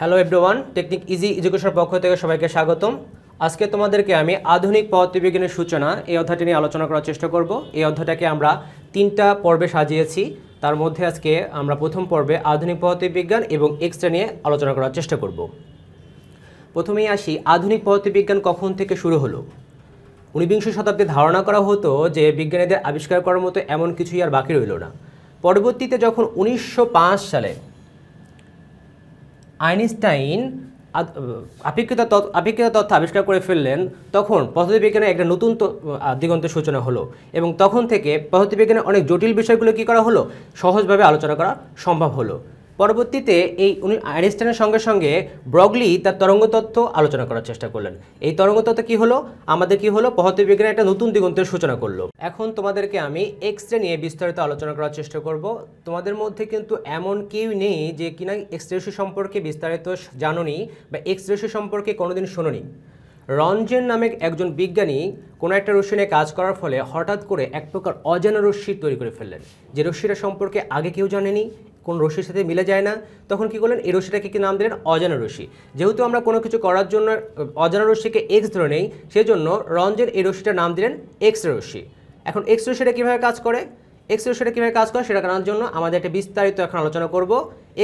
hello everyone technique easy এজুকেশনের পক্ষ থেকে সবাইকে স্বাগতম আজকে তোমাদেরকে আমি আধুনিক পদার্থবিজ্ঞানের সূচনা এই অধ্যায়টি নিয়ে আলোচনা করার চেষ্টা করব এই অধ্যায়টাকে আমরা তিনটা পর্বে সাজিয়েছি তার মধ্যে আজকে আমরা প্রথম পর্বে আধুনিক পদার্থবিজ্ঞান এবং এক্সট্রা নিয়ে আলোচনা করার চেষ্টা করব প্রথমেই আসি আধুনিক পদার্থবিজ্ঞান কখন থেকে শুরু হলো ঊনবিংশ শতাব্দী ধারণা করা হতো যে বিজ্ঞানীদের আবিষ্কার করার মতো এমন কিছুই আর বাকি রইল না পরবর্তীতে যখন উনিশশো সালে আইনস্টাইন আপেক্ষিত আপেক্ষিত তথ্য আবিষ্কার করে ফেললেন তখন পদার্থবিজ্ঞানে একটা নতুন দিগন্তের সূচনা হলো এবং তখন থেকে পদার্থবিজ্ঞানে অনেক জটিল বিষয়গুলো কী করা হলো সহজভাবে আলোচনা করা সম্ভব হলো পরবর্তীতে এই উনি আইনস্টাইনের সঙ্গে সঙ্গে ব্রগলি তার তরঙ্গ তত্ত্ব আলোচনা করার চেষ্টা করলেন এই তরঙ্গ তত্ত্ব কী হলো আমাদের কি হলো পদার্থবিজ্ঞানে একটা নতুন দিগন্তের সূচনা করলো এখন তোমাদেরকে আমি এক্স রে নিয়ে বিস্তারিত আলোচনা করার চেষ্টা করব তোমাদের মধ্যে কিন্তু এমন কেউ নেই যে কিনা এক্স রেশি সম্পর্কে বিস্তারিত নি বা এক্স রেশি সম্পর্কে কোনোদিন শোনোনি রঞ্জন নামে একজন বিজ্ঞানী কোনো একটা রশ্মি নিয়ে কাজ করার ফলে হঠাৎ করে এক প্রকার অজানা রশ্মি তৈরি করে ফেললেন যে রশ্মিটা সম্পর্কে আগে কেউ জানেনি কোন রশির সাথে মিলে যায় না তখন কি করলেন এই রশিটাকে কি নাম দিলেন অজানা রশি যেহেতু আমরা কোনো কিছু করার জন্য অজানা রশিকে এক্স ধরে নেই সেজন্য রঞ্জন এই রশিটার নাম দিলেন এক্স রশি এখন এক্স রশিটা কীভাবে কাজ করে এক্স রশিটা কীভাবে কাজ করে সেটা জানার জন্য আমাদের একটা বিস্তারিত এখন আলোচনা করব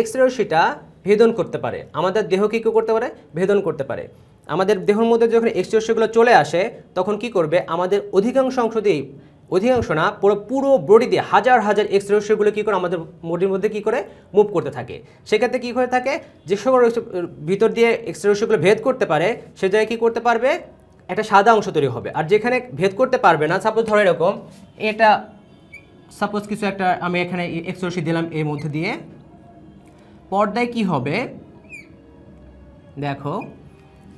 এক্স রশ্মিটা ভেদন করতে পারে আমাদের দেহকে কী করতে পারে ভেদন করতে পারে আমাদের দেহের মধ্যে যখন এক্স রশিগুলো চলে আসে তখন কি করবে আমাদের অধিকাংশ অংশ দিয়েই অধিকাংশ না পুরো পুরো বডিতে হাজার হাজার এক্স রশ্মিগুলো কী করে আমাদের বডির মধ্যে কী করে মুভ করতে থাকে সেক্ষেত্রে কী করে থাকে যে সকল ভিতর দিয়ে এক্স রশ্মিগুলো ভেদ করতে পারে সে জায়গায় কী করতে পারবে একটা সাদা অংশ তৈরি হবে আর যেখানে ভেদ করতে পারবে না সাপোজ ধরো এরকম এটা সাপোজ কিছু একটা আমি এখানে এক্স রশ্মি দিলাম এর মধ্যে দিয়ে পর্দায় কি হবে দেখো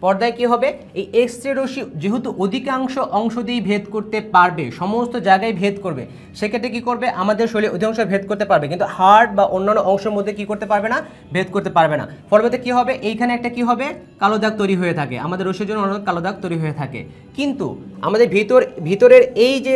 পর্দায় কি হবে এই এক্স রে রশ্মি যেহেতু অধিকাংশ অংশ দিয়েই ভেদ করতে পারবে সমস্ত জায়গায় ভেদ করবে সেক্ষেত্রে কি করবে আমাদের শরীরে অধিকাংশ ভেদ করতে পারবে কিন্তু হার্ট বা অন্যান্য অংশের মধ্যে কি করতে পারবে না ভেদ করতে পারবে না ফলবতে কি হবে এইখানে একটা কি হবে কালো দাগ তৈরি হয়ে থাকে আমাদের রশ্মির জন্য অনেক কালো দাগ তৈরি হয়ে থাকে কিন্তু আমাদের ভিতর ভিতরের এই যে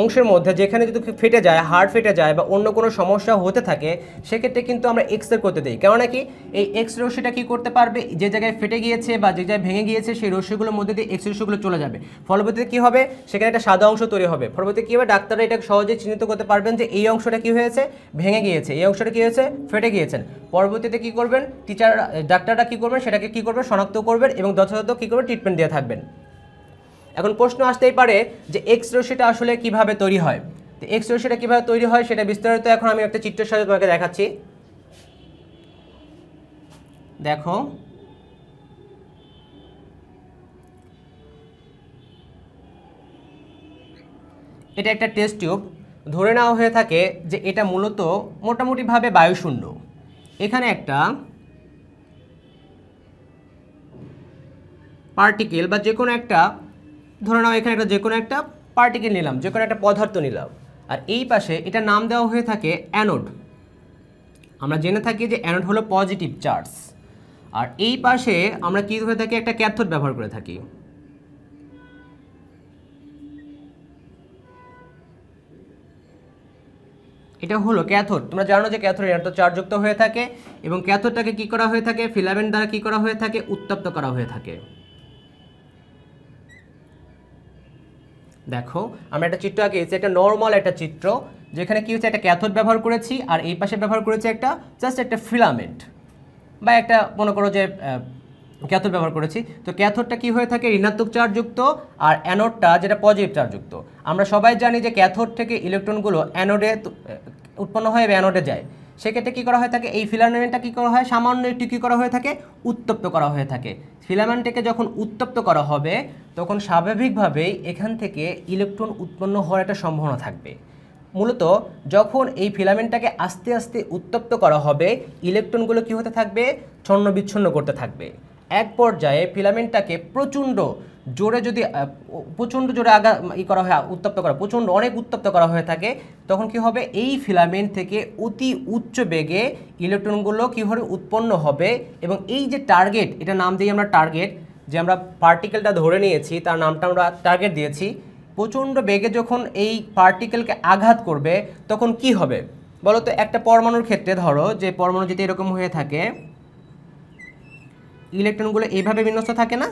অংশের মধ্যে যেখানে যদি ফেটে যায় হার্ট ফেটে যায় বা অন্য কোনো সমস্যা হতে থাকে সেক্ষেত্রে কিন্তু আমরা এক্স রে করতে দিই কেননা কি এই এক্স রে রশ্মিটা কী করতে পারবে যে জায়গায় ফেটে গিয়েছে বা যে জায়গায় ভেঙে গিয়েছে সেই রশ্মিগুলোর মধ্যে দিয়ে এক্স রশিগুলো চলে যাবে ফলবর্তীতে কী হবে সেখানে একটা সাদা অংশ তৈরি হবে ফলবর্তীতে কী হবে ডাক্তাররা এটা সহজে চিহ্নিত করতে পারবেন যে এই অংশটা কী হয়েছে ভেঙে গিয়েছে এই অংশটা কী হয়েছে ফেটে গিয়েছেন পরবর্তীতে কী করবেন টিচার ডাক্তাররা কী করবেন সেটাকে কী করবেন শনাক্ত করবেন এবং যথাযথ কী করবেন ট্রিটমেন্ট দিয়ে থাকবেন এখন প্রশ্ন আসতেই পারে যে এক্স রশিটা আসলে কিভাবে তৈরি হয় তো এক্স রশিটা কীভাবে তৈরি হয় সেটা বিস্তারিত এখন আমি একটা চিত্রের সাথে তোমাকে দেখাচ্ছি দেখো এটা একটা টেস্ট টিউব ধরে নেওয়া হয়ে থাকে যে এটা মূলত মোটামুটিভাবে বায়ুশূন্য এখানে একটা পার্টিকেল বা যে কোনো একটা ধরে নাও এখানে একটা যে কোনো একটা পার্টিকেল নিলাম যে কোনো একটা পদার্থ নিলাম আর এই পাশে এটা নাম দেওয়া হয়ে থাকে অ্যানোড আমরা জেনে থাকি যে অ্যানোড হলো পজিটিভ চার্জ আর এই পাশে আমরা কী ধরে থাকি একটা ক্যাথোড ব্যবহার করে থাকি এটা হলো ক্যাথোড তোমরা জানো যে ক্যাথোড এর তো চার্জযুক্ত হয়ে থাকে এবং ক্যাথোডটাকে কি করা হয়ে থাকে ফিলামেন্ট দ্বারা কি করা হয়ে থাকে উত্তপ্ত করা হয়ে থাকে দেখো আমরা একটা চিত্র আঁকিয়েছি একটা নর্মাল একটা চিত্র যেখানে কি হচ্ছে একটা ক্যাথোড ব্যবহার করেছি আর এই পাশে ব্যবহার করেছি একটা জাস্ট একটা ফিলামেন্ট বা একটা মনে করো যে ক্যাথোড ব্যবহার করেছি তো ক্যাথোডটা কি হয়ে থাকে ঋণাত্মক চার্জযুক্ত আর অ্যানোডটা যেটা পজিটিভ চার্জযুক্ত আমরা সবাই জানি যে ক্যাথোড থেকে ইলেকট্রনগুলো অ্যানোডে উৎপন্ন হয়ে অ্যানোডে যায় সেক্ষেত্রে কী করা হয়ে থাকে এই ফিলামেন্টটা কী করা হয় সামান্য একটু কী করা হয়ে থাকে উত্তপ্ত করা হয়ে থাকে ফিলামেন্টটাকে যখন উত্তপ্ত করা হবে তখন স্বাভাবিকভাবেই এখান থেকে ইলেকট্রন উৎপন্ন হওয়ার একটা সম্ভাবনা থাকবে মূলত যখন এই ফিলামেন্টটাকে আস্তে আস্তে উত্তপ্ত করা হবে ইলেকট্রনগুলো কী হতে থাকবে ছন্ন বিচ্ছন্ন করতে থাকবে এক পর্যায়ে ফিলামেন্টটাকে প্রচণ্ড জোরে যদি প্রচণ্ড জোরে আগা ই করা হয় উত্তপ্ত করা প্রচণ্ড অনেক উত্তপ্ত করা হয়ে থাকে তখন কি হবে এই ফিলামেন্ট থেকে অতি উচ্চ বেগে ইলেকট্রনগুলো কীভাবে উৎপন্ন হবে এবং এই যে টার্গেট এটা নাম দিই আমরা টার্গেট যে আমরা পার্টিকেলটা ধরে নিয়েছি তার নামটা আমরা টার্গেট দিয়েছি প্রচণ্ড বেগে যখন এই পার্টিকেলকে আঘাত করবে তখন কি হবে বলো তো একটা পরমাণুর ক্ষেত্রে ধরো যে পরমাণু যদি এরকম হয়ে থাকে ইলেকট্রনগুলো এইভাবে বিন্যস্ত থাকে না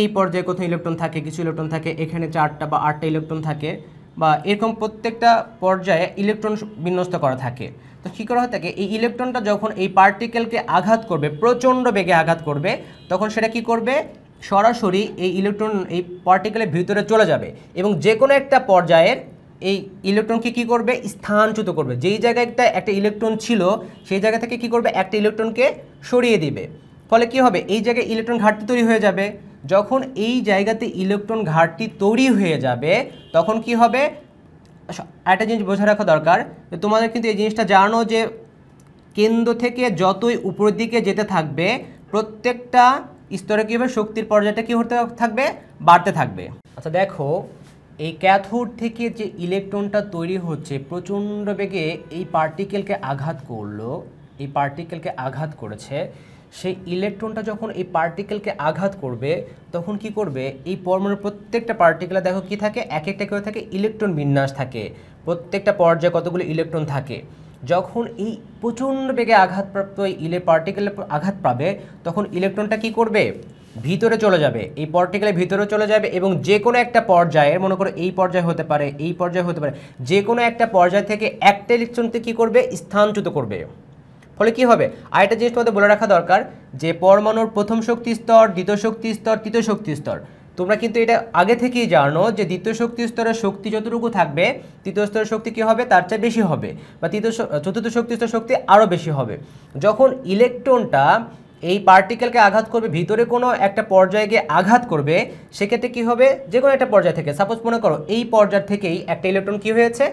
এই পর্যায়ে কোথাও ইলেকট্রন থাকে কিছু ইলেকট্রন থাকে এখানে চারটা বা আটটা ইলেকট্রন থাকে বা এরকম প্রত্যেকটা পর্যায়ে ইলেকট্রন বিন্যস্ত করা থাকে তো কী করা হয়ে থাকে এই ইলেকট্রনটা যখন এই পার্টিকেলকে আঘাত করবে প্রচণ্ড বেগে আঘাত করবে তখন সেটা কি করবে সরাসরি এই ইলেকট্রন এই পার্টিকেলের ভিতরে চলে যাবে এবং যে কোনো একটা পর্যায়ের এই ইলেকট্রনকে কি করবে স্থানচ্যুত করবে যেই একটা একটা ইলেকট্রন ছিল সেই জায়গা থেকে কি করবে একটা ইলেকট্রনকে সরিয়ে দিবে ফলে কি হবে এই জায়গায় ইলেকট্রন ঘাটতি তৈরি হয়ে যাবে যখন এই জায়গাতে ইলেকট্রন ঘাটটি তৈরি হয়ে যাবে তখন কি হবে একটা আচ্ছা, জিনিস বোঝা রাখা দরকার তোমাদের কিন্তু এই জিনিসটা জানো যে কেন্দ্র থেকে যতই উপরের দিকে যেতে থাকবে প্রত্যেকটা স্তরে কী হবে শক্তির পর্যায়টা কী হতে থাকবে বাড়তে থাকবে আচ্ছা দেখো এই ক্যাথোড থেকে যে ইলেকট্রনটা তৈরি হচ্ছে প্রচণ্ড বেগে এই পার্টিকেলকে আঘাত করলো এই পার্টিকেলকে আঘাত করেছে সেই ইলেকট্রনটা যখন এই পার্টিকেলকে আঘাত করবে তখন কি করবে এই পরমাণুর প্রত্যেকটা পার্টিকেলে দেখো কি থাকে এক একটা করে থাকে ইলেকট্রন বিন্যাস থাকে প্রত্যেকটা পর্যায়ে কতগুলো ইলেকট্রন থাকে যখন এই প্রচণ্ড বেগে আঘাতপ্রাপ্ত এই ইলে পার্টিকেলে আঘাত পাবে তখন ইলেকট্রনটা কি করবে ভিতরে চলে যাবে এই পার্টিকেলের ভিতরে চলে যাবে এবং যে কোনো একটা পর্যায়ে মনে করো এই পর্যায়ে হতে পারে এই পর্যায়ে হতে পারে যে কোনো একটা পর্যায় থেকে একটা ইলেকট্রনকে কী করবে স্থানচ্যুত করবে ফলে কি হবে আরেকটা জিনিস তোমাদের বলে রাখা দরকার যে পরমাণুর প্রথম শক্তি স্তর দ্বিতীয় শক্তি স্তর তৃতীয় শক্তি স্তর তোমরা কিন্তু এটা আগে থেকেই জানো যে দ্বিতীয় শক্তি স্তরের শক্তি যতটুকু থাকবে তৃতীয় স্তরের শক্তি কী হবে তার চেয়ে বেশি হবে বা তৃতীয় চতুর্থ শক্তি স্তর শক্তি আরও বেশি হবে যখন ইলেকট্রনটা এই পার্টিকেলকে আঘাত করবে ভিতরে কোনো একটা পর্যায়ে গিয়ে আঘাত করবে সেক্ষেত্রে কী হবে যে কোনো একটা পর্যায় থেকে সাপোজ মনে করো এই পর্যায় থেকেই একটা ইলেকট্রন কী হয়েছে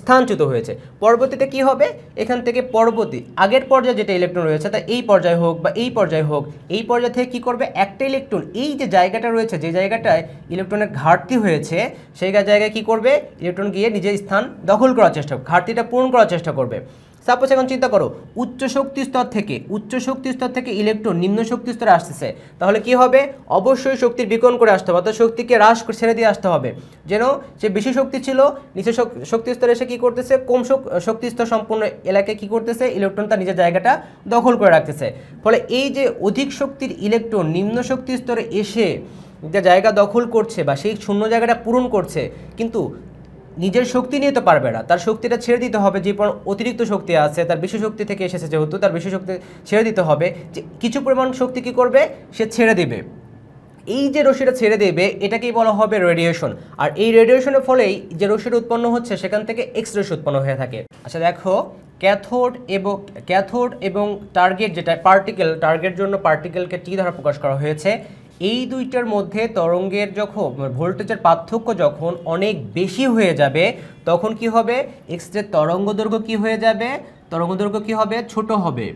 স্থানচ্যুত হয়েছে পরবর্তীতে কি হবে এখান থেকে পরবর্তী আগের পর্যায়ে যেটা ইলেকট্রন রয়েছে তা এই পর্যায়ে হোক বা এই পর্যায়ে হোক এই পর্যায় থেকে কি করবে একটা ইলেকট্রন এই যে জায়গাটা রয়েছে যে জায়গাটায় ইলেকট্রনের ঘাটতি হয়েছে সেই জায়গায় কি করবে ইলেকট্রন গিয়ে নিজের স্থান দখল করার চেষ্টা ঘাটতিটা পূরণ করার চেষ্টা করবে সাপোজ এখন চিন্তা করো উচ্চ শক্তি স্তর থেকে উচ্চ শক্তি স্তর থেকে ইলেকট্রন নিম্ন শক্তি স্তরে আসতেছে তাহলে কি হবে অবশ্যই শক্তির বিকরণ করে আসতে হবে অর্থাৎ শক্তিকে হ্রাস ছেড়ে দিয়ে আসতে হবে যেন সে বেশি শক্তি ছিল নিচে শক্তি স্তরে এসে কী করতেছে কম শক্তি স্তর সম্পূর্ণ এলাকায় কী করতেছে ইলেকট্রন তার নিজের জায়গাটা দখল করে রাখতেছে ফলে এই যে অধিক শক্তির ইলেকট্রন নিম্ন শক্তি স্তরে এসে যে জায়গা দখল করছে বা সেই শূন্য জায়গাটা পূরণ করছে কিন্তু নিজের শক্তি নিয়ে তো পারবে না তার শক্তিটা ছেড়ে দিতে হবে যে অতিরিক্ত শক্তি আছে তার বেশি শক্তি থেকে এসেছে যেহেতু তার বেশি শক্তি ছেড়ে দিতে হবে যে কিছু পরিমাণ শক্তি কী করবে সে ছেড়ে দেবে এই যে রশ্মিটা ছেড়ে দেবে এটাকেই বলা হবে রেডিয়েশন আর এই রেডিয়েশনের ফলেই যে রশ্মিটা উৎপন্ন হচ্ছে সেখান থেকে এক্স রশ্মি উৎপন্ন হয়ে থাকে আচ্ছা দেখো ক্যাথোড এবং ক্যাথোড এবং টার্গেট যেটা পার্টিকেল টার্গেট জন্য পার্টিকেলকে টি দ্বারা প্রকাশ করা হয়েছে এই দুইটার মধ্যে তরঙ্গের যখন ভোল্টেজের পার্থক্য যখন অনেক বেশি হয়ে যাবে তখন কি হবে এক্স রে তরঙ্গ দৈর্ঘ্য কী হয়ে যাবে তরঙ্গ দৈর্ঘ্য কী হবে ছোট হবে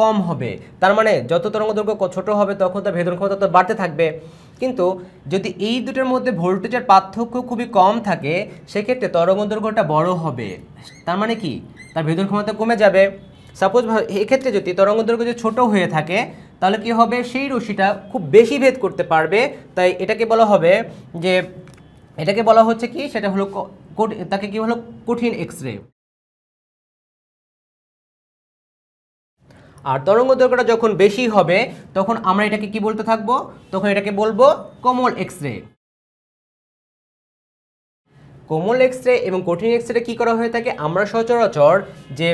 কম হবে তার মানে যত তরঙ্গ দৈর্ঘ্য ছোট হবে তখন তার ভেদন ক্ষমতা তত বাড়তে থাকবে কিন্তু যদি এই দুটোর মধ্যে ভোল্টেজের পার্থক্য খুবই কম থাকে সেক্ষেত্রে তরঙ্গ দৈর্ঘ্যটা বড় হবে তার মানে কি তার ভেদন ক্ষমতা কমে যাবে সাপোজ এক্ষেত্রে যদি তরঙ্গ দৈর্ঘ্য যদি ছোটো হয়ে থাকে তাহলে কি হবে সেই রশিটা খুব বেশি ভেদ করতে পারবে তাই এটাকে বলা হবে যে এটাকে বলা হচ্ছে কি সেটা হলো তাকে কি হলো কঠিন এক্স রে আর তরঙ্গ দৈর্ঘ্যটা যখন বেশি হবে তখন আমরা এটাকে কি বলতে থাকবো তখন এটাকে বলবো কোমল এক্স রে কোমল এক্স রে এবং কঠিন এক্স রে কী করা হয়ে থাকে আমরা সচরাচর যে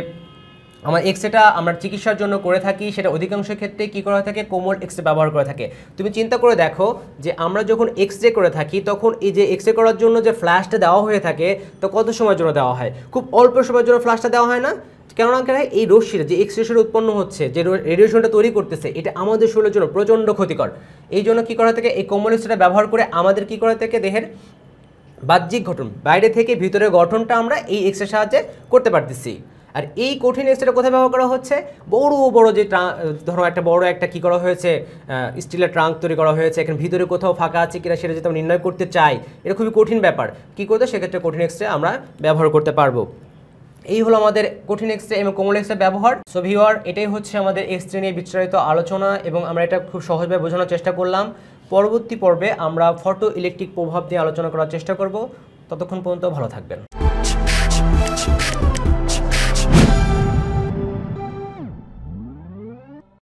আমার এক্সরেটা আমরা চিকিৎসার জন্য করে থাকি সেটা অধিকাংশ ক্ষেত্রে কী করা থাকে কোমল এক্সরে ব্যবহার করে থাকে তুমি চিন্তা করে দেখো যে আমরা যখন এক্সরে করে থাকি তখন এই যে এক্সরে করার জন্য যে ফ্ল্যাশটা দেওয়া হয়ে থাকে তো কত সময়ের জন্য দেওয়া হয় খুব অল্প সময়ের জন্য ফ্ল্যাশটা দেওয়া হয় না কেননা কেন এই রশ্মিটা যে এক্স উৎপন্ন হচ্ছে যে রেডিয়েশনটা তৈরি করতেছে এটা আমাদের শরীরের জন্য প্রচণ্ড ক্ষতিকর এই জন্য কী করা থাকে এই কোমল এক্সরেটা ব্যবহার করে আমাদের কী করা থাকে দেহের বাহ্যিক গঠন বাইরে থেকে ভিতরের গঠনটা আমরা এই এক্সরের সাহায্যে করতে পারতেছি আর এই কঠিন এক্সরেটা কোথায় ব্যবহার করা হচ্ছে বড় বড় যে ধরো একটা বড় একটা কি করা হয়েছে স্টিলের ট্রাঙ্ক তৈরি করা হয়েছে এখানে ভিতরে কোথাও ফাঁকা আছে কিনা সেটা যদি আমরা নির্ণয় করতে চাই এটা খুবই কঠিন ব্যাপার কী করতে সেক্ষেত্রে কঠিন এক্সরে আমরা ব্যবহার করতে পারবো এই হলো আমাদের কঠিন এক্সরে এবং কোমল এক্সরে ব্যবহার সোভিওয়ার এটাই হচ্ছে আমাদের এক্সরে নিয়ে বিস্তারিত আলোচনা এবং আমরা এটা খুব সহজভাবে বোঝানোর চেষ্টা করলাম পরবর্তী পর্বে আমরা ফটো ইলেকট্রিক প্রভাব নিয়ে আলোচনা করার চেষ্টা করব ততক্ষণ পর্যন্ত ভালো থাকবেন